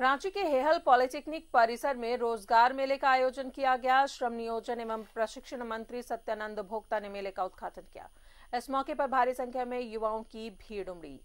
रांची के हेहल पॉलिटेक्निक परिसर में रोजगार मेले का आयोजन किया गया श्रम नियोजन एवं प्रशिक्षण मंत्री सत्यानंद भोक्ता ने मेले का उद्घाटन किया इस मौके पर भारी संख्या में युवाओं की भीड़ उमड़ी